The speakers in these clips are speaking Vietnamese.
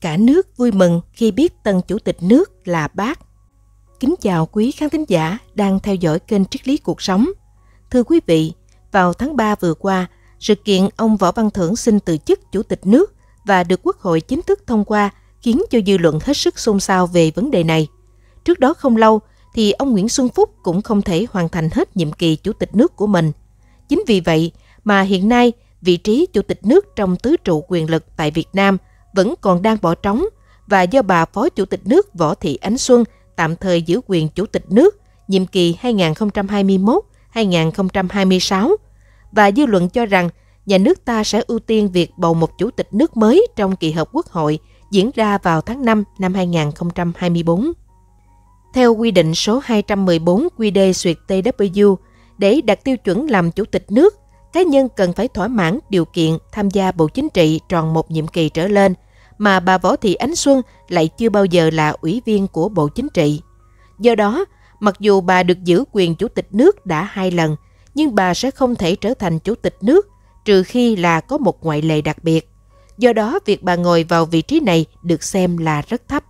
Cả nước vui mừng khi biết tân chủ tịch nước là bác. Kính chào quý khán thính giả đang theo dõi kênh Triết lý cuộc sống. Thưa quý vị, vào tháng 3 vừa qua, sự kiện ông Võ Văn Thưởng xin từ chức chủ tịch nước và được Quốc hội chính thức thông qua khiến cho dư luận hết sức xôn xao về vấn đề này. Trước đó không lâu thì ông Nguyễn Xuân Phúc cũng không thể hoàn thành hết nhiệm kỳ chủ tịch nước của mình. Chính vì vậy mà hiện nay vị trí chủ tịch nước trong tứ trụ quyền lực tại Việt Nam – vẫn còn đang bỏ trống và do bà Phó Chủ tịch nước Võ Thị Ánh Xuân tạm thời giữ quyền Chủ tịch nước nhiệm kỳ 2021-2026 và dư luận cho rằng nhà nước ta sẽ ưu tiên việc bầu một chủ tịch nước mới trong kỳ họp quốc hội diễn ra vào tháng 5 năm 2024. Theo quy định số 214 QD duyệt để đạt tiêu chuẩn làm chủ tịch nước, Cá nhân cần phải thỏa mãn điều kiện tham gia Bộ Chính trị tròn một nhiệm kỳ trở lên mà bà Võ Thị Ánh Xuân lại chưa bao giờ là ủy viên của Bộ Chính trị. Do đó, mặc dù bà được giữ quyền chủ tịch nước đã hai lần, nhưng bà sẽ không thể trở thành chủ tịch nước trừ khi là có một ngoại lệ đặc biệt. Do đó, việc bà ngồi vào vị trí này được xem là rất thấp.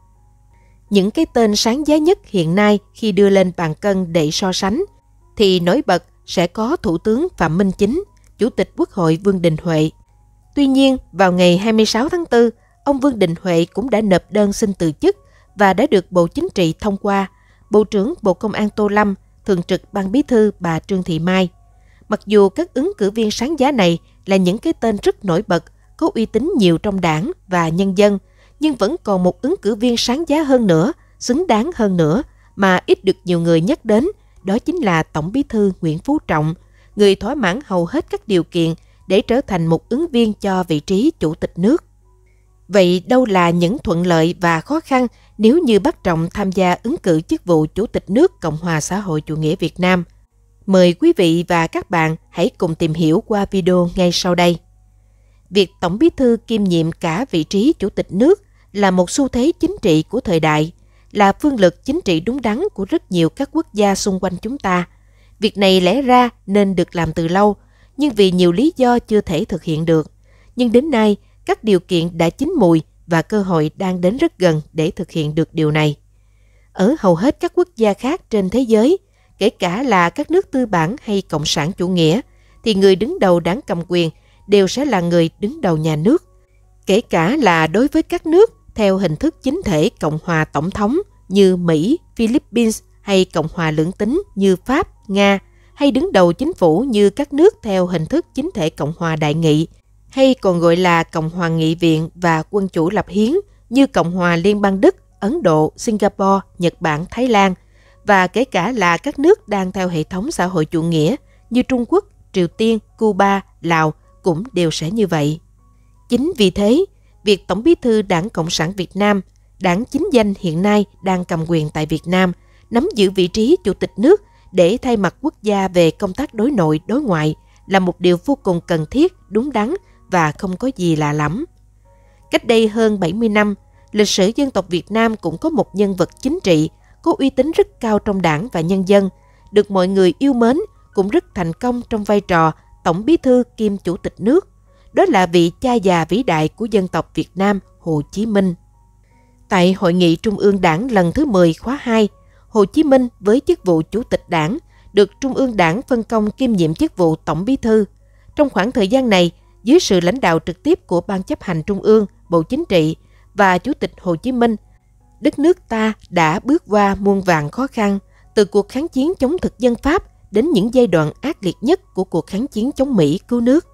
Những cái tên sáng giá nhất hiện nay khi đưa lên bàn cân để so sánh thì nổi bật sẽ có Thủ tướng Phạm Minh Chính, Chủ tịch Quốc hội Vương Đình Huệ. Tuy nhiên, vào ngày 26 tháng 4, ông Vương Đình Huệ cũng đã nộp đơn xin từ chức và đã được Bộ Chính trị thông qua. Bộ trưởng Bộ Công an Tô Lâm, Thường trực Ban Bí thư bà Trương Thị Mai. Mặc dù các ứng cử viên sáng giá này là những cái tên rất nổi bật, có uy tín nhiều trong đảng và nhân dân, nhưng vẫn còn một ứng cử viên sáng giá hơn nữa, xứng đáng hơn nữa mà ít được nhiều người nhắc đến, đó chính là Tổng Bí thư Nguyễn Phú Trọng – người thỏa mãn hầu hết các điều kiện để trở thành một ứng viên cho vị trí chủ tịch nước. Vậy đâu là những thuận lợi và khó khăn nếu như bắt trọng tham gia ứng cử chức vụ Chủ tịch nước Cộng hòa xã hội chủ nghĩa Việt Nam? Mời quý vị và các bạn hãy cùng tìm hiểu qua video ngay sau đây. Việc Tổng bí thư kiêm nhiệm cả vị trí Chủ tịch nước là một xu thế chính trị của thời đại, là phương lực chính trị đúng đắn của rất nhiều các quốc gia xung quanh chúng ta – Việc này lẽ ra nên được làm từ lâu, nhưng vì nhiều lý do chưa thể thực hiện được. Nhưng đến nay, các điều kiện đã chín mùi và cơ hội đang đến rất gần để thực hiện được điều này. Ở hầu hết các quốc gia khác trên thế giới, kể cả là các nước tư bản hay cộng sản chủ nghĩa, thì người đứng đầu đảng cầm quyền đều sẽ là người đứng đầu nhà nước. Kể cả là đối với các nước theo hình thức chính thể Cộng hòa Tổng thống như Mỹ, Philippines hay Cộng hòa lưỡng tính như Pháp Nga hay đứng đầu chính phủ như các nước theo hình thức chính thể Cộng hòa đại nghị, hay còn gọi là Cộng hòa nghị viện và quân chủ lập hiến như Cộng hòa Liên bang Đức, Ấn Độ, Singapore, Nhật Bản, Thái Lan và kể cả là các nước đang theo hệ thống xã hội chủ nghĩa như Trung Quốc, Triều Tiên, Cuba, Lào cũng đều sẽ như vậy. Chính vì thế, việc Tổng bí thư Đảng Cộng sản Việt Nam, đảng chính danh hiện nay đang cầm quyền tại Việt Nam, nắm giữ vị trí Chủ tịch nước để thay mặt quốc gia về công tác đối nội, đối ngoại là một điều vô cùng cần thiết, đúng đắn và không có gì lạ lắm. Cách đây hơn 70 năm, lịch sử dân tộc Việt Nam cũng có một nhân vật chính trị có uy tín rất cao trong đảng và nhân dân, được mọi người yêu mến, cũng rất thành công trong vai trò Tổng Bí thư kiêm Chủ tịch nước. Đó là vị cha già vĩ đại của dân tộc Việt Nam Hồ Chí Minh. Tại Hội nghị Trung ương Đảng lần thứ 10 khóa 2 Hồ Chí Minh với chức vụ Chủ tịch Đảng được Trung ương Đảng phân công kiêm nhiệm chức vụ Tổng Bí thư. Trong khoảng thời gian này, dưới sự lãnh đạo trực tiếp của Ban chấp hành Trung ương, Bộ Chính trị và Chủ tịch Hồ Chí Minh, đất nước ta đã bước qua muôn vàng khó khăn, từ cuộc kháng chiến chống thực dân Pháp đến những giai đoạn ác liệt nhất của cuộc kháng chiến chống Mỹ cứu nước.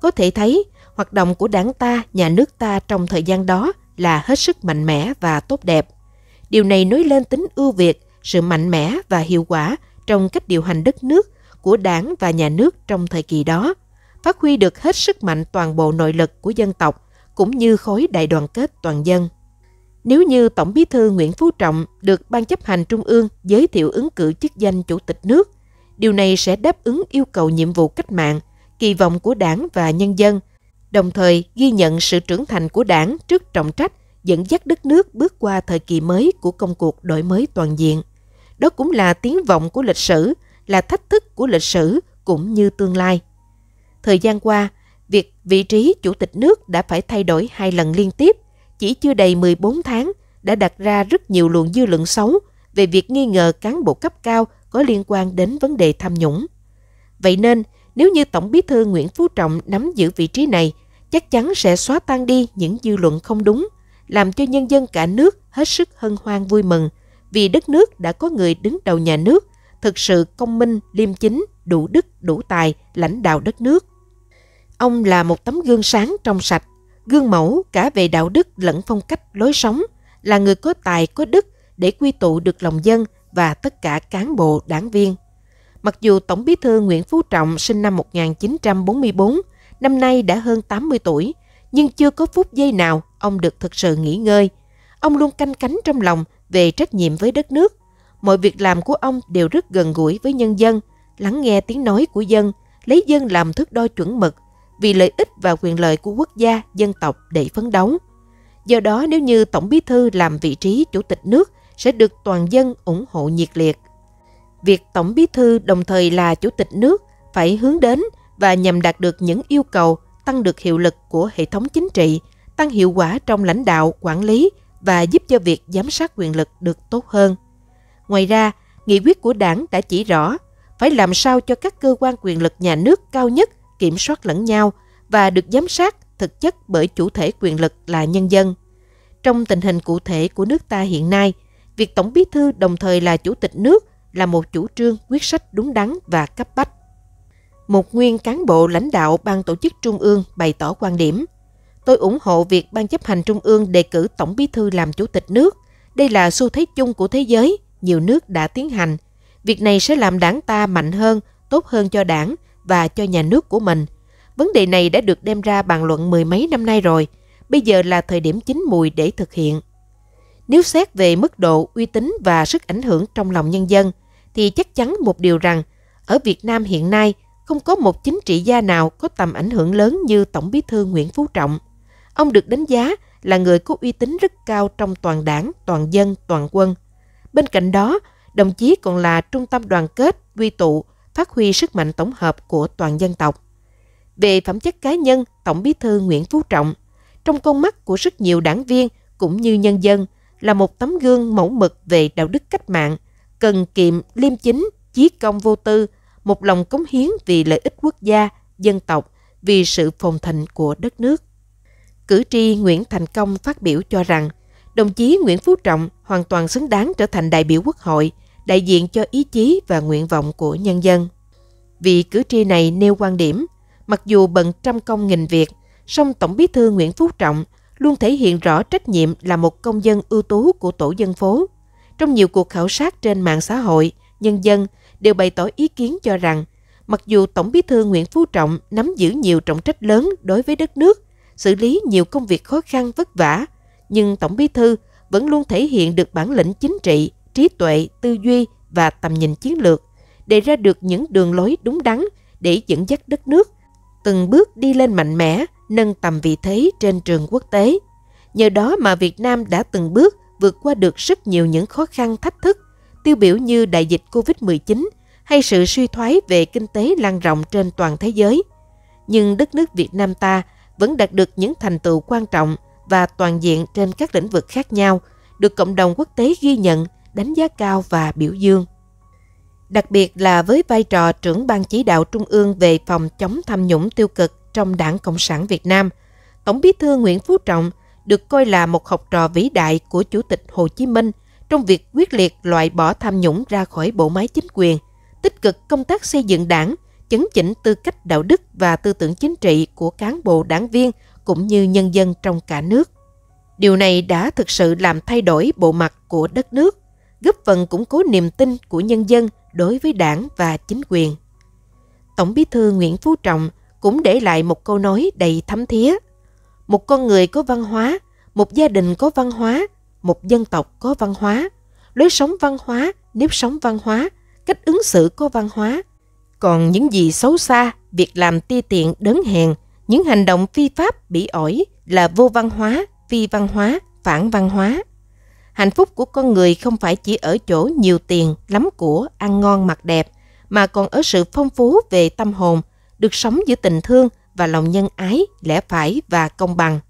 Có thể thấy, hoạt động của đảng ta, nhà nước ta trong thời gian đó là hết sức mạnh mẽ và tốt đẹp. Điều này nói lên tính ưu việt, sự mạnh mẽ và hiệu quả trong cách điều hành đất nước của đảng và nhà nước trong thời kỳ đó, phát huy được hết sức mạnh toàn bộ nội lực của dân tộc cũng như khối đại đoàn kết toàn dân. Nếu như Tổng bí thư Nguyễn Phú Trọng được Ban chấp hành Trung ương giới thiệu ứng cử chức danh Chủ tịch nước, điều này sẽ đáp ứng yêu cầu nhiệm vụ cách mạng, kỳ vọng của đảng và nhân dân, đồng thời ghi nhận sự trưởng thành của đảng trước trọng trách dẫn dắt đất nước bước qua thời kỳ mới của công cuộc đổi mới toàn diện. Đó cũng là tiếng vọng của lịch sử, là thách thức của lịch sử cũng như tương lai. Thời gian qua, việc vị trí chủ tịch nước đã phải thay đổi hai lần liên tiếp, chỉ chưa đầy 14 tháng đã đặt ra rất nhiều luồng dư luận xấu về việc nghi ngờ cán bộ cấp cao có liên quan đến vấn đề tham nhũng. Vậy nên, nếu như Tổng bí thư Nguyễn Phú Trọng nắm giữ vị trí này, chắc chắn sẽ xóa tan đi những dư luận không đúng làm cho nhân dân cả nước hết sức hân hoan vui mừng vì đất nước đã có người đứng đầu nhà nước thực sự công minh, liêm chính, đủ đức, đủ tài, lãnh đạo đất nước. Ông là một tấm gương sáng trong sạch, gương mẫu cả về đạo đức lẫn phong cách lối sống, là người có tài có đức để quy tụ được lòng dân và tất cả cán bộ đảng viên. Mặc dù Tổng Bí thư Nguyễn Phú Trọng sinh năm 1944, năm nay đã hơn 80 tuổi, nhưng chưa có phút giây nào ông được thực sự nghỉ ngơi. Ông luôn canh cánh trong lòng về trách nhiệm với đất nước. Mọi việc làm của ông đều rất gần gũi với nhân dân, lắng nghe tiếng nói của dân, lấy dân làm thước đo chuẩn mực, vì lợi ích và quyền lợi của quốc gia, dân tộc để phấn đấu. Do đó nếu như Tổng Bí Thư làm vị trí Chủ tịch nước sẽ được toàn dân ủng hộ nhiệt liệt. Việc Tổng Bí Thư đồng thời là Chủ tịch nước phải hướng đến và nhằm đạt được những yêu cầu tăng được hiệu lực của hệ thống chính trị, tăng hiệu quả trong lãnh đạo, quản lý và giúp cho việc giám sát quyền lực được tốt hơn. Ngoài ra, nghị quyết của đảng đã chỉ rõ phải làm sao cho các cơ quan quyền lực nhà nước cao nhất kiểm soát lẫn nhau và được giám sát thực chất bởi chủ thể quyền lực là nhân dân. Trong tình hình cụ thể của nước ta hiện nay, việc Tổng Bí thư đồng thời là chủ tịch nước là một chủ trương quyết sách đúng đắn và cấp bách. Một nguyên cán bộ lãnh đạo ban tổ chức trung ương bày tỏ quan điểm – Tôi ủng hộ việc Ban chấp hành Trung ương đề cử Tổng bí thư làm chủ tịch nước. Đây là xu thế chung của thế giới, nhiều nước đã tiến hành. Việc này sẽ làm đảng ta mạnh hơn, tốt hơn cho đảng và cho nhà nước của mình. Vấn đề này đã được đem ra bàn luận mười mấy năm nay rồi. Bây giờ là thời điểm chín mùi để thực hiện. Nếu xét về mức độ, uy tín và sức ảnh hưởng trong lòng nhân dân, thì chắc chắn một điều rằng ở Việt Nam hiện nay không có một chính trị gia nào có tầm ảnh hưởng lớn như Tổng bí thư Nguyễn Phú Trọng. Ông được đánh giá là người có uy tín rất cao trong toàn đảng, toàn dân, toàn quân. Bên cạnh đó, đồng chí còn là trung tâm đoàn kết, quy tụ, phát huy sức mạnh tổng hợp của toàn dân tộc. Về phẩm chất cá nhân, Tổng bí thư Nguyễn Phú Trọng, trong con mắt của rất nhiều đảng viên cũng như nhân dân, là một tấm gương mẫu mực về đạo đức cách mạng, cần kiệm, liêm chính, chí công vô tư, một lòng cống hiến vì lợi ích quốc gia, dân tộc, vì sự phồn thịnh của đất nước cử tri Nguyễn Thành Công phát biểu cho rằng đồng chí Nguyễn Phú Trọng hoàn toàn xứng đáng trở thành đại biểu quốc hội, đại diện cho ý chí và nguyện vọng của nhân dân. Vị cử tri này nêu quan điểm, mặc dù bận trăm công nghìn việc, song Tổng bí thư Nguyễn Phú Trọng luôn thể hiện rõ trách nhiệm là một công dân ưu tú của tổ dân phố. Trong nhiều cuộc khảo sát trên mạng xã hội, nhân dân đều bày tỏ ý kiến cho rằng, mặc dù Tổng bí thư Nguyễn Phú Trọng nắm giữ nhiều trọng trách lớn đối với đất nước, xử lý nhiều công việc khó khăn vất vả, nhưng Tổng Bí Thư vẫn luôn thể hiện được bản lĩnh chính trị, trí tuệ, tư duy và tầm nhìn chiến lược, đề ra được những đường lối đúng đắn để dẫn dắt đất nước, từng bước đi lên mạnh mẽ, nâng tầm vị thế trên trường quốc tế. Nhờ đó mà Việt Nam đã từng bước vượt qua được rất nhiều những khó khăn thách thức, tiêu biểu như đại dịch COVID-19 hay sự suy thoái về kinh tế lan rộng trên toàn thế giới. Nhưng đất nước Việt Nam ta vẫn đạt được những thành tựu quan trọng và toàn diện trên các lĩnh vực khác nhau, được cộng đồng quốc tế ghi nhận, đánh giá cao và biểu dương. Đặc biệt là với vai trò trưởng ban chỉ đạo trung ương về phòng chống tham nhũng tiêu cực trong Đảng Cộng sản Việt Nam, Tổng Bí thư Nguyễn Phú Trọng được coi là một học trò vĩ đại của Chủ tịch Hồ Chí Minh trong việc quyết liệt loại bỏ tham nhũng ra khỏi bộ máy chính quyền, tích cực công tác xây dựng đảng – chấn chỉnh tư cách đạo đức và tư tưởng chính trị của cán bộ đảng viên cũng như nhân dân trong cả nước. Điều này đã thực sự làm thay đổi bộ mặt của đất nước, góp phần củng cố niềm tin của nhân dân đối với đảng và chính quyền. Tổng bí thư Nguyễn Phú Trọng cũng để lại một câu nói đầy thấm thía. Một con người có văn hóa, một gia đình có văn hóa, một dân tộc có văn hóa, lối sống văn hóa, nếp sống văn hóa, cách ứng xử có văn hóa, còn những gì xấu xa, việc làm ti tiện đớn hèn, những hành động phi pháp bị ổi là vô văn hóa, phi văn hóa, phản văn hóa. Hạnh phúc của con người không phải chỉ ở chỗ nhiều tiền, lắm của, ăn ngon mặc đẹp, mà còn ở sự phong phú về tâm hồn, được sống giữa tình thương và lòng nhân ái, lẽ phải và công bằng.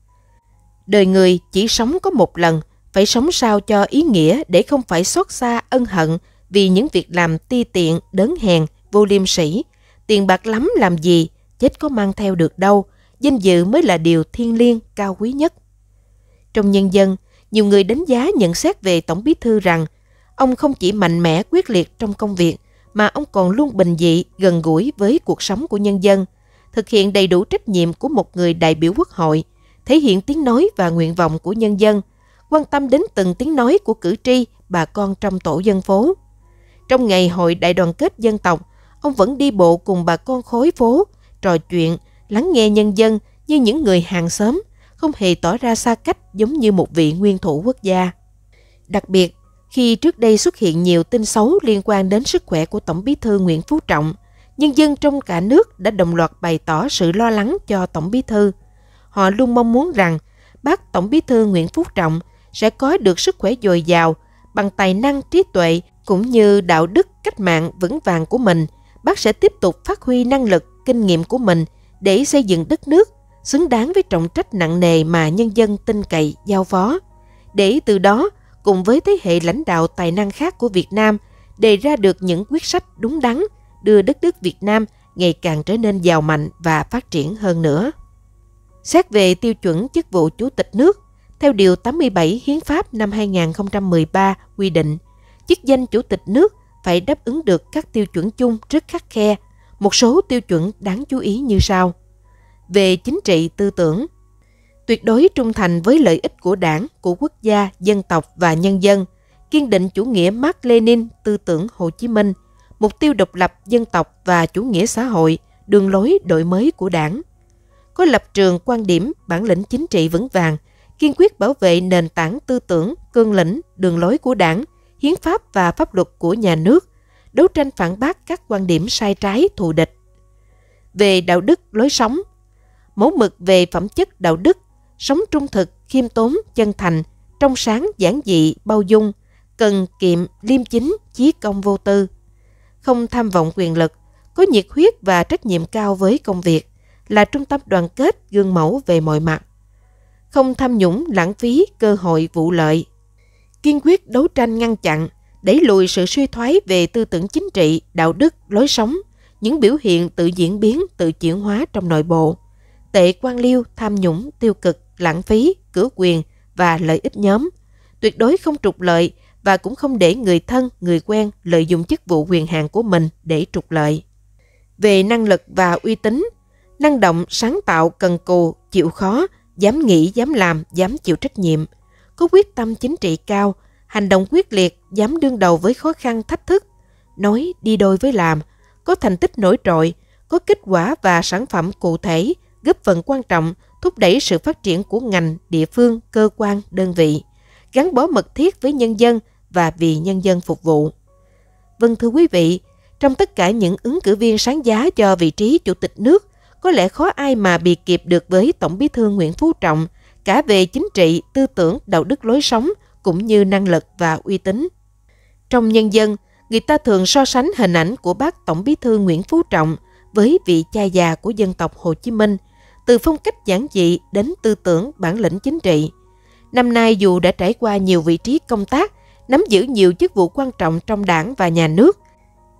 Đời người chỉ sống có một lần, phải sống sao cho ý nghĩa để không phải xót xa ân hận vì những việc làm ti tiện, đớn hèn – vô liêm sỉ, tiền bạc lắm làm gì, chết có mang theo được đâu, danh dự mới là điều thiêng liêng cao quý nhất. Trong nhân dân, nhiều người đánh giá nhận xét về Tổng Bí Thư rằng ông không chỉ mạnh mẽ quyết liệt trong công việc mà ông còn luôn bình dị, gần gũi với cuộc sống của nhân dân, thực hiện đầy đủ trách nhiệm của một người đại biểu quốc hội, thể hiện tiếng nói và nguyện vọng của nhân dân, quan tâm đến từng tiếng nói của cử tri, bà con trong tổ dân phố. Trong ngày hội đại đoàn kết dân tộc, ông vẫn đi bộ cùng bà con khối phố, trò chuyện, lắng nghe nhân dân như những người hàng xóm, không hề tỏ ra xa cách giống như một vị nguyên thủ quốc gia. Đặc biệt, khi trước đây xuất hiện nhiều tin xấu liên quan đến sức khỏe của Tổng bí thư Nguyễn Phú Trọng, nhân dân trong cả nước đã đồng loạt bày tỏ sự lo lắng cho Tổng bí thư. Họ luôn mong muốn rằng bác Tổng bí thư Nguyễn Phú Trọng sẽ có được sức khỏe dồi dào bằng tài năng trí tuệ cũng như đạo đức cách mạng vững vàng của mình – bác sẽ tiếp tục phát huy năng lực, kinh nghiệm của mình để xây dựng đất nước xứng đáng với trọng trách nặng nề mà nhân dân tin cậy giao phó. Để từ đó, cùng với thế hệ lãnh đạo tài năng khác của Việt Nam, đề ra được những quyết sách đúng đắn, đưa đất nước Việt Nam ngày càng trở nên giàu mạnh và phát triển hơn nữa. Xét về tiêu chuẩn chức vụ Chủ tịch nước, theo Điều 87 Hiến pháp năm 2013 quy định, chức danh Chủ tịch nước phải đáp ứng được các tiêu chuẩn chung rất khắc khe, một số tiêu chuẩn đáng chú ý như sau. Về chính trị tư tưởng, tuyệt đối trung thành với lợi ích của đảng, của quốc gia, dân tộc và nhân dân, kiên định chủ nghĩa Mark Lenin, tư tưởng Hồ Chí Minh, mục tiêu độc lập dân tộc và chủ nghĩa xã hội, đường lối đổi mới của đảng. Có lập trường quan điểm, bản lĩnh chính trị vững vàng, kiên quyết bảo vệ nền tảng tư tưởng, cương lĩnh, đường lối của đảng – hiến pháp và pháp luật của nhà nước, đấu tranh phản bác các quan điểm sai trái thù địch. Về đạo đức lối sống, mẫu mực về phẩm chất đạo đức, sống trung thực, khiêm tốn, chân thành, trong sáng, giản dị, bao dung, cần kiệm, liêm chính, chí công vô tư. Không tham vọng quyền lực, có nhiệt huyết và trách nhiệm cao với công việc, là trung tâm đoàn kết, gương mẫu về mọi mặt. Không tham nhũng, lãng phí, cơ hội, vụ lợi, kiên quyết đấu tranh ngăn chặn, đẩy lùi sự suy thoái về tư tưởng chính trị, đạo đức, lối sống, những biểu hiện tự diễn biến, tự chuyển hóa trong nội bộ, tệ quan liêu, tham nhũng, tiêu cực, lãng phí, cửa quyền và lợi ích nhóm, tuyệt đối không trục lợi và cũng không để người thân, người quen lợi dụng chức vụ quyền hạn của mình để trục lợi. Về năng lực và uy tín, năng động, sáng tạo, cần cù, chịu khó, dám nghĩ, dám làm, dám chịu trách nhiệm – có quyết tâm chính trị cao, hành động quyết liệt, dám đương đầu với khó khăn thách thức, nói đi đôi với làm, có thành tích nổi trội, có kết quả và sản phẩm cụ thể, góp phần quan trọng thúc đẩy sự phát triển của ngành, địa phương, cơ quan, đơn vị, gắn bó mật thiết với nhân dân và vì nhân dân phục vụ. Vâng thưa quý vị, trong tất cả những ứng cử viên sáng giá cho vị trí chủ tịch nước, có lẽ khó ai mà bị kịp được với Tổng Bí thư Nguyễn Phú Trọng – cả về chính trị, tư tưởng, đạo đức lối sống cũng như năng lực và uy tín. Trong nhân dân, người ta thường so sánh hình ảnh của bác Tổng Bí thư Nguyễn Phú Trọng với vị cha già của dân tộc Hồ Chí Minh, từ phong cách giản dị đến tư tưởng bản lĩnh chính trị. Năm nay dù đã trải qua nhiều vị trí công tác, nắm giữ nhiều chức vụ quan trọng trong đảng và nhà nước,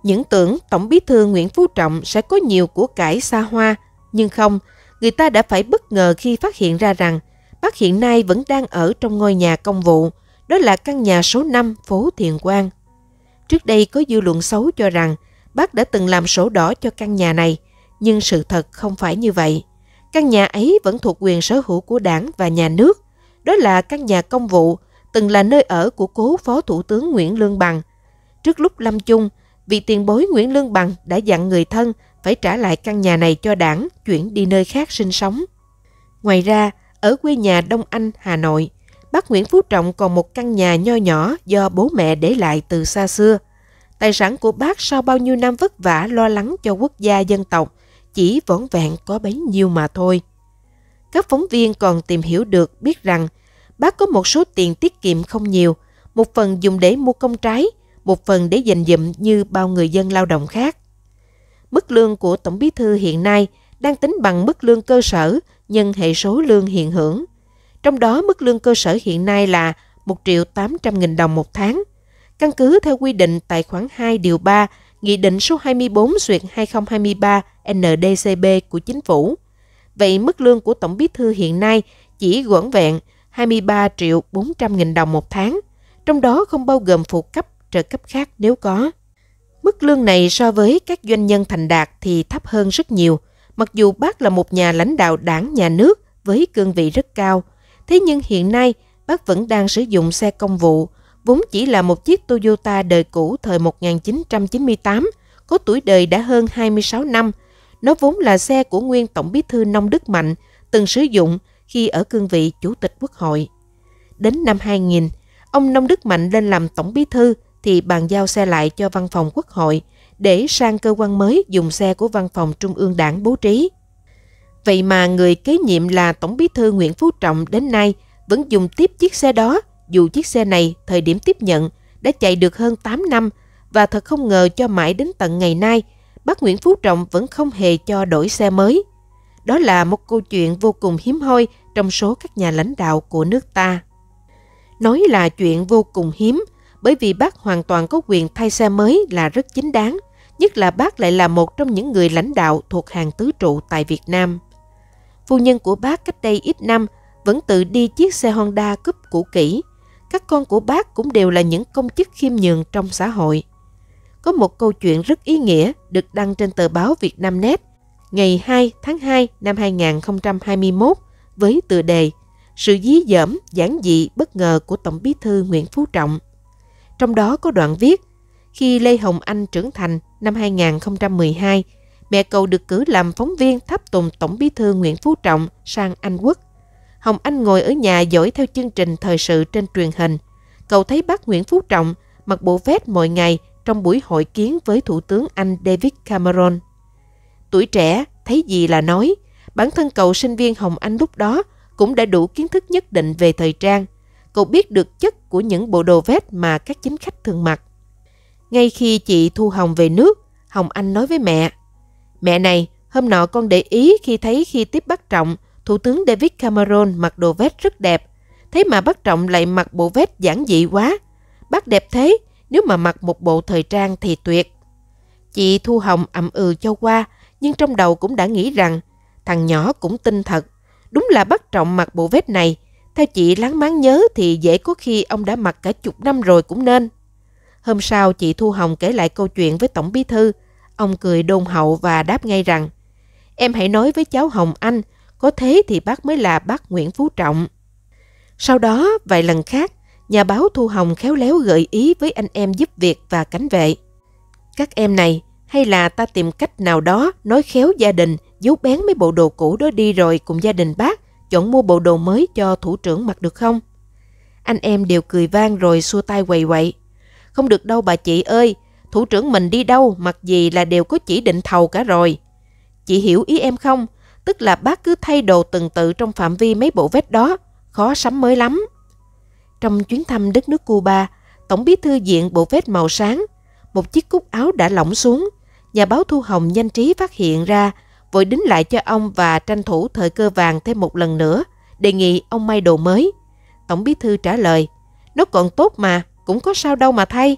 những tưởng Tổng Bí thư Nguyễn Phú Trọng sẽ có nhiều của cải xa hoa, nhưng không, người ta đã phải bất ngờ khi phát hiện ra rằng bác hiện nay vẫn đang ở trong ngôi nhà công vụ, đó là căn nhà số 5 phố Thiền Quang. Trước đây có dư luận xấu cho rằng bác đã từng làm sổ đỏ cho căn nhà này, nhưng sự thật không phải như vậy. Căn nhà ấy vẫn thuộc quyền sở hữu của đảng và nhà nước. Đó là căn nhà công vụ, từng là nơi ở của cố Phó Thủ tướng Nguyễn Lương Bằng. Trước lúc lâm chung, vị tiền bối Nguyễn Lương Bằng đã dặn người thân phải trả lại căn nhà này cho đảng, chuyển đi nơi khác sinh sống. Ngoài ra, ở quê nhà Đông Anh, Hà Nội, bác Nguyễn Phú Trọng còn một căn nhà nho nhỏ do bố mẹ để lại từ xa xưa. Tài sản của bác sau bao nhiêu năm vất vả lo lắng cho quốc gia dân tộc, chỉ vỏn vẹn có bấy nhiêu mà thôi. Các phóng viên còn tìm hiểu được biết rằng bác có một số tiền tiết kiệm không nhiều, một phần dùng để mua công trái, một phần để dành dụm như bao người dân lao động khác. Mức lương của Tổng Bí Thư hiện nay đang tính bằng mức lương cơ sở nhân hệ số lương hiện hưởng. Trong đó mức lương cơ sở hiện nay là 1 triệu 800 nghìn đồng một tháng. Căn cứ theo quy định tại khoản 2 điều 3 Nghị định số 24 duyệt 2023 NDCB của Chính phủ. Vậy mức lương của Tổng bí thư hiện nay chỉ gõn vẹn 23 triệu 400 nghìn đồng một tháng, trong đó không bao gồm phụ cấp, trợ cấp khác nếu có. Mức lương này so với các doanh nhân thành đạt thì thấp hơn rất nhiều – Mặc dù bác là một nhà lãnh đạo đảng nhà nước với cương vị rất cao, thế nhưng hiện nay bác vẫn đang sử dụng xe công vụ, vốn chỉ là một chiếc Toyota đời cũ thời 1998, có tuổi đời đã hơn 26 năm. Nó vốn là xe của nguyên Tổng bí thư Nông Đức Mạnh từng sử dụng khi ở cương vị Chủ tịch Quốc hội. Đến năm 2000, ông Nông Đức Mạnh lên làm Tổng bí thư thì bàn giao xe lại cho Văn phòng Quốc hội – để sang cơ quan mới dùng xe của văn phòng Trung ương Đảng bố trí. Vậy mà người kế nhiệm là Tổng bí thư Nguyễn Phú Trọng đến nay vẫn dùng tiếp chiếc xe đó, dù chiếc xe này thời điểm tiếp nhận đã chạy được hơn 8 năm và thật không ngờ cho mãi đến tận ngày nay, bác Nguyễn Phú Trọng vẫn không hề cho đổi xe mới. Đó là một câu chuyện vô cùng hiếm hoi trong số các nhà lãnh đạo của nước ta. Nói là chuyện vô cùng hiếm, bởi vì bác hoàn toàn có quyền thay xe mới là rất chính đáng nhất là bác lại là một trong những người lãnh đạo thuộc hàng tứ trụ tại Việt Nam. Phu nhân của bác cách đây ít năm vẫn tự đi chiếc xe Honda cúp cũ kỹ. Các con của bác cũng đều là những công chức khiêm nhường trong xã hội. Có một câu chuyện rất ý nghĩa được đăng trên tờ báo Việt Nam Net ngày 2 tháng 2 năm 2021 với tựa đề Sự dí dỏm giản dị bất ngờ của Tổng bí thư Nguyễn Phú Trọng. Trong đó có đoạn viết khi Lê Hồng Anh trưởng thành năm 2012, mẹ cậu được cử làm phóng viên tháp tùng Tổng bí thư Nguyễn Phú Trọng sang Anh Quốc. Hồng Anh ngồi ở nhà dõi theo chương trình thời sự trên truyền hình. Cậu thấy bác Nguyễn Phú Trọng mặc bộ vest mỗi ngày trong buổi hội kiến với Thủ tướng Anh David Cameron. Tuổi trẻ, thấy gì là nói. Bản thân cậu sinh viên Hồng Anh lúc đó cũng đã đủ kiến thức nhất định về thời trang. Cậu biết được chất của những bộ đồ vest mà các chính khách thường mặc. Ngay khi chị Thu Hồng về nước, Hồng Anh nói với mẹ. Mẹ này, hôm nọ con để ý khi thấy khi tiếp bắc trọng, Thủ tướng David Cameron mặc đồ vest rất đẹp. Thế mà bắc trọng lại mặc bộ vest giản dị quá. Bác đẹp thế, nếu mà mặc một bộ thời trang thì tuyệt. Chị Thu Hồng ậm ừ cho qua, nhưng trong đầu cũng đã nghĩ rằng thằng nhỏ cũng tin thật. Đúng là bắc trọng mặc bộ vest này, theo chị láng máng nhớ thì dễ có khi ông đã mặc cả chục năm rồi cũng nên. Hôm sau chị Thu Hồng kể lại câu chuyện với Tổng Bí Thư. Ông cười đôn hậu và đáp ngay rằng Em hãy nói với cháu Hồng Anh, có thế thì bác mới là bác Nguyễn Phú Trọng. Sau đó, vài lần khác, nhà báo Thu Hồng khéo léo gợi ý với anh em giúp việc và cánh vệ. Các em này, hay là ta tìm cách nào đó nói khéo gia đình, giấu bén mấy bộ đồ cũ đó đi rồi cùng gia đình bác, chọn mua bộ đồ mới cho thủ trưởng mặc được không? Anh em đều cười vang rồi xua tay quầy quậy. Không được đâu bà chị ơi, thủ trưởng mình đi đâu mặc gì là đều có chỉ định thầu cả rồi. Chị hiểu ý em không? Tức là bác cứ thay đồ từng tự trong phạm vi mấy bộ vest đó, khó sắm mới lắm. Trong chuyến thăm đất nước Cuba, Tổng bí thư diện bộ vest màu sáng, một chiếc cúc áo đã lỏng xuống. Nhà báo Thu Hồng nhanh trí phát hiện ra, vội đính lại cho ông và tranh thủ thời cơ vàng thêm một lần nữa, đề nghị ông may đồ mới. Tổng bí thư trả lời, nó còn tốt mà, cũng có sao đâu mà thay.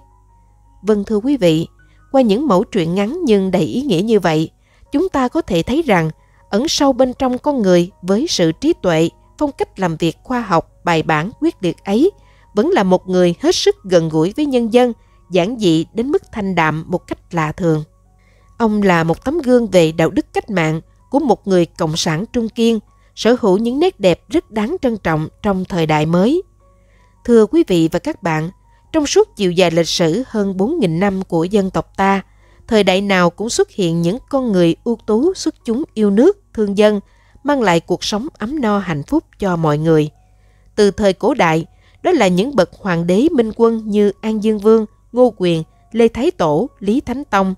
Vâng thưa quý vị, qua những mẫu truyện ngắn nhưng đầy ý nghĩa như vậy, chúng ta có thể thấy rằng ẩn sâu bên trong con người với sự trí tuệ, phong cách làm việc khoa học, bài bản, quyết liệt ấy, vẫn là một người hết sức gần gũi với nhân dân, giản dị đến mức thanh đạm một cách lạ thường. Ông là một tấm gương về đạo đức cách mạng của một người cộng sản trung kiên, sở hữu những nét đẹp rất đáng trân trọng trong thời đại mới. Thưa quý vị và các bạn, trong suốt chiều dài lịch sử hơn 4.000 năm của dân tộc ta, thời đại nào cũng xuất hiện những con người ưu tú xuất chúng yêu nước, thương dân, mang lại cuộc sống ấm no hạnh phúc cho mọi người. Từ thời cổ đại, đó là những bậc hoàng đế minh quân như An Dương Vương, Ngô Quyền, Lê Thái Tổ, Lý Thánh Tông.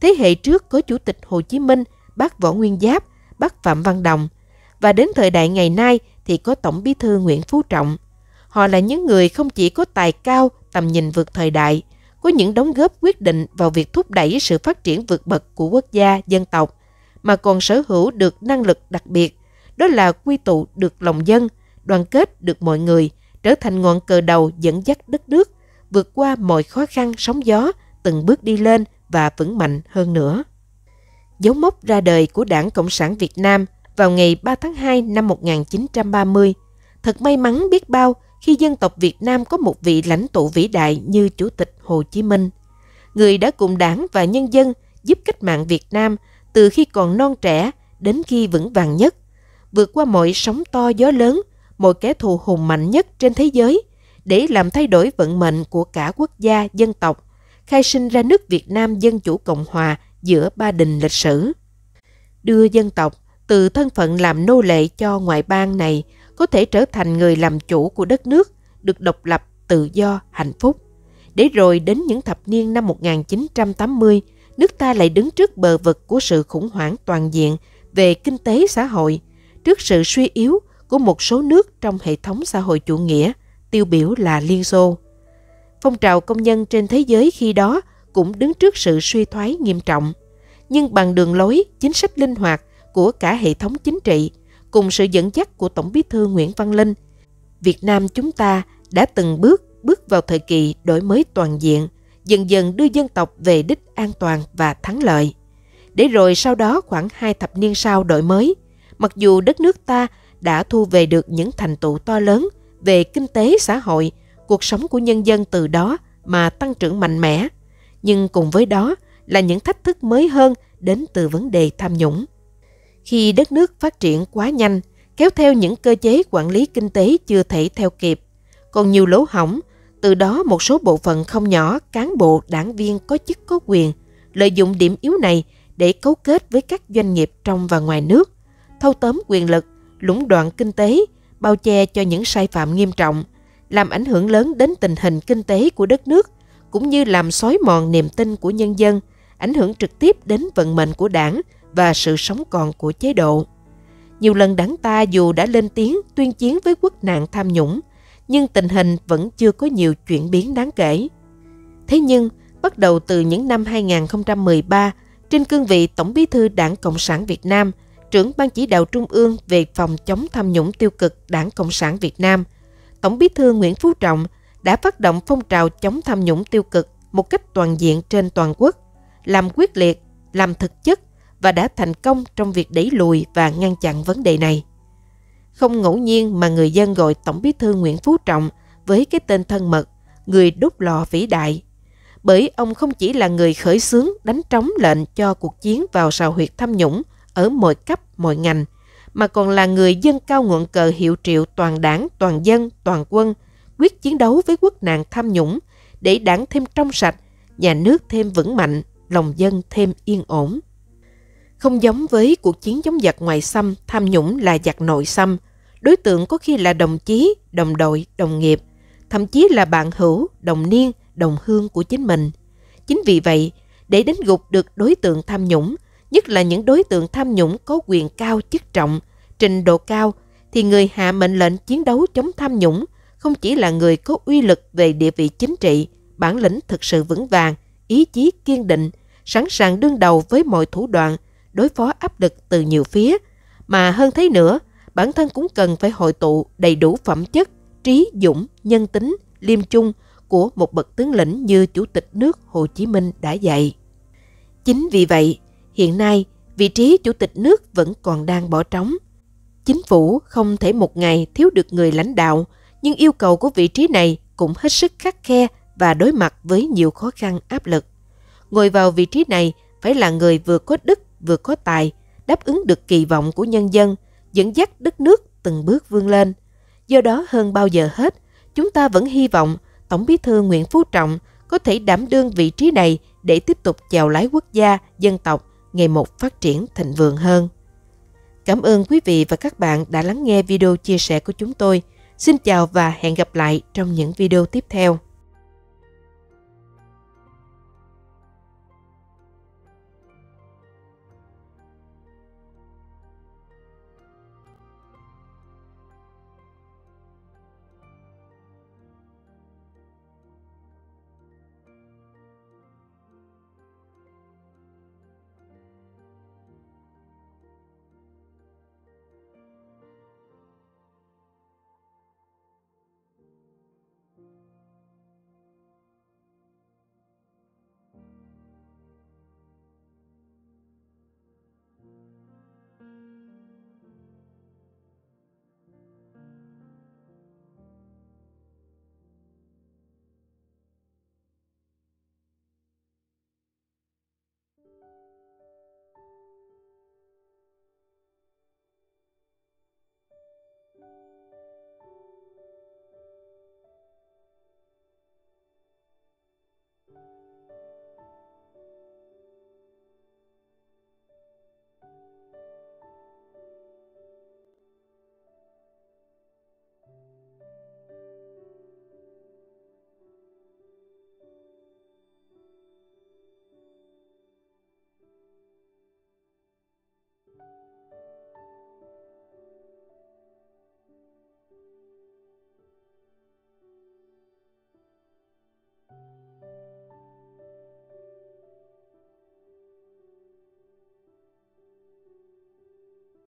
Thế hệ trước có Chủ tịch Hồ Chí Minh, bác Võ Nguyên Giáp, bác Phạm Văn Đồng. Và đến thời đại ngày nay thì có Tổng bí thư Nguyễn Phú Trọng – Họ là những người không chỉ có tài cao, tầm nhìn vượt thời đại, có những đóng góp quyết định vào việc thúc đẩy sự phát triển vượt bậc của quốc gia, dân tộc, mà còn sở hữu được năng lực đặc biệt, đó là quy tụ được lòng dân, đoàn kết được mọi người, trở thành ngọn cờ đầu dẫn dắt đất nước, vượt qua mọi khó khăn sóng gió, từng bước đi lên và vững mạnh hơn nữa. Dấu mốc ra đời của Đảng Cộng sản Việt Nam vào ngày 3 tháng 2 năm 1930, thật may mắn biết bao khi dân tộc Việt Nam có một vị lãnh tụ vĩ đại như Chủ tịch Hồ Chí Minh, người đã cùng đảng và nhân dân giúp cách mạng Việt Nam từ khi còn non trẻ đến khi vững vàng nhất, vượt qua mọi sóng to gió lớn, mọi kẻ thù hùng mạnh nhất trên thế giới để làm thay đổi vận mệnh của cả quốc gia dân tộc, khai sinh ra nước Việt Nam Dân Chủ Cộng Hòa giữa ba đình lịch sử. Đưa dân tộc từ thân phận làm nô lệ cho ngoại bang này – có thể trở thành người làm chủ của đất nước, được độc lập, tự do, hạnh phúc. Để rồi đến những thập niên năm 1980, nước ta lại đứng trước bờ vực của sự khủng hoảng toàn diện về kinh tế xã hội, trước sự suy yếu của một số nước trong hệ thống xã hội chủ nghĩa, tiêu biểu là Liên Xô. Phong trào công nhân trên thế giới khi đó cũng đứng trước sự suy thoái nghiêm trọng. Nhưng bằng đường lối, chính sách linh hoạt của cả hệ thống chính trị, cùng sự dẫn dắt của Tổng bí thư Nguyễn Văn Linh, Việt Nam chúng ta đã từng bước bước vào thời kỳ đổi mới toàn diện, dần dần đưa dân tộc về đích an toàn và thắng lợi. Để rồi sau đó khoảng hai thập niên sau đổi mới, mặc dù đất nước ta đã thu về được những thành tựu to lớn về kinh tế xã hội, cuộc sống của nhân dân từ đó mà tăng trưởng mạnh mẽ, nhưng cùng với đó là những thách thức mới hơn đến từ vấn đề tham nhũng khi đất nước phát triển quá nhanh, kéo theo những cơ chế quản lý kinh tế chưa thể theo kịp, còn nhiều lỗ hỏng, từ đó một số bộ phận không nhỏ cán bộ đảng viên có chức có quyền lợi dụng điểm yếu này để cấu kết với các doanh nghiệp trong và ngoài nước, thâu tóm quyền lực, lũng đoạn kinh tế, bao che cho những sai phạm nghiêm trọng, làm ảnh hưởng lớn đến tình hình kinh tế của đất nước, cũng như làm xói mòn niềm tin của nhân dân, ảnh hưởng trực tiếp đến vận mệnh của đảng, và sự sống còn của chế độ. Nhiều lần đảng ta dù đã lên tiếng tuyên chiến với quốc nạn tham nhũng, nhưng tình hình vẫn chưa có nhiều chuyển biến đáng kể. Thế nhưng, bắt đầu từ những năm 2013, trên cương vị Tổng bí thư Đảng Cộng sản Việt Nam, trưởng Ban chỉ đạo Trung ương về phòng chống tham nhũng tiêu cực Đảng Cộng sản Việt Nam, Tổng bí thư Nguyễn Phú Trọng đã phát động phong trào chống tham nhũng tiêu cực một cách toàn diện trên toàn quốc, làm quyết liệt, làm thực chất và đã thành công trong việc đẩy lùi và ngăn chặn vấn đề này. Không ngẫu nhiên mà người dân gọi Tổng bí thư Nguyễn Phú Trọng với cái tên thân mật, người đốt lò vĩ đại, bởi ông không chỉ là người khởi xướng đánh trống lệnh cho cuộc chiến vào sào huyệt tham nhũng ở mọi cấp, mọi ngành, mà còn là người dân cao ngọn cờ hiệu triệu toàn đảng, toàn dân, toàn quân, quyết chiến đấu với quốc nạn tham nhũng để đảng thêm trong sạch, nhà nước thêm vững mạnh, lòng dân thêm yên ổn. Không giống với cuộc chiến chống giặc ngoài xâm, tham nhũng là giặc nội xâm. Đối tượng có khi là đồng chí, đồng đội, đồng nghiệp, thậm chí là bạn hữu, đồng niên, đồng hương của chính mình. Chính vì vậy, để đánh gục được đối tượng tham nhũng, nhất là những đối tượng tham nhũng có quyền cao chức trọng, trình độ cao, thì người hạ mệnh lệnh chiến đấu chống tham nhũng không chỉ là người có uy lực về địa vị chính trị, bản lĩnh thực sự vững vàng, ý chí kiên định, sẵn sàng đương đầu với mọi thủ đoạn, đối phó áp lực từ nhiều phía, mà hơn thế nữa, bản thân cũng cần phải hội tụ đầy đủ phẩm chất, trí, dũng, nhân tính, liêm chung của một bậc tướng lĩnh như Chủ tịch nước Hồ Chí Minh đã dạy. Chính vì vậy, hiện nay vị trí Chủ tịch nước vẫn còn đang bỏ trống. Chính phủ không thể một ngày thiếu được người lãnh đạo, nhưng yêu cầu của vị trí này cũng hết sức khắc khe và đối mặt với nhiều khó khăn áp lực. Ngồi vào vị trí này phải là người vừa có đức vừa có tài, đáp ứng được kỳ vọng của nhân dân, dẫn dắt đất nước từng bước vươn lên. Do đó hơn bao giờ hết, chúng ta vẫn hy vọng Tổng bí thư Nguyễn Phú Trọng có thể đảm đương vị trí này để tiếp tục chào lái quốc gia, dân tộc ngày một phát triển thịnh vượng hơn. Cảm ơn quý vị và các bạn đã lắng nghe video chia sẻ của chúng tôi. Xin chào và hẹn gặp lại trong những video tiếp theo.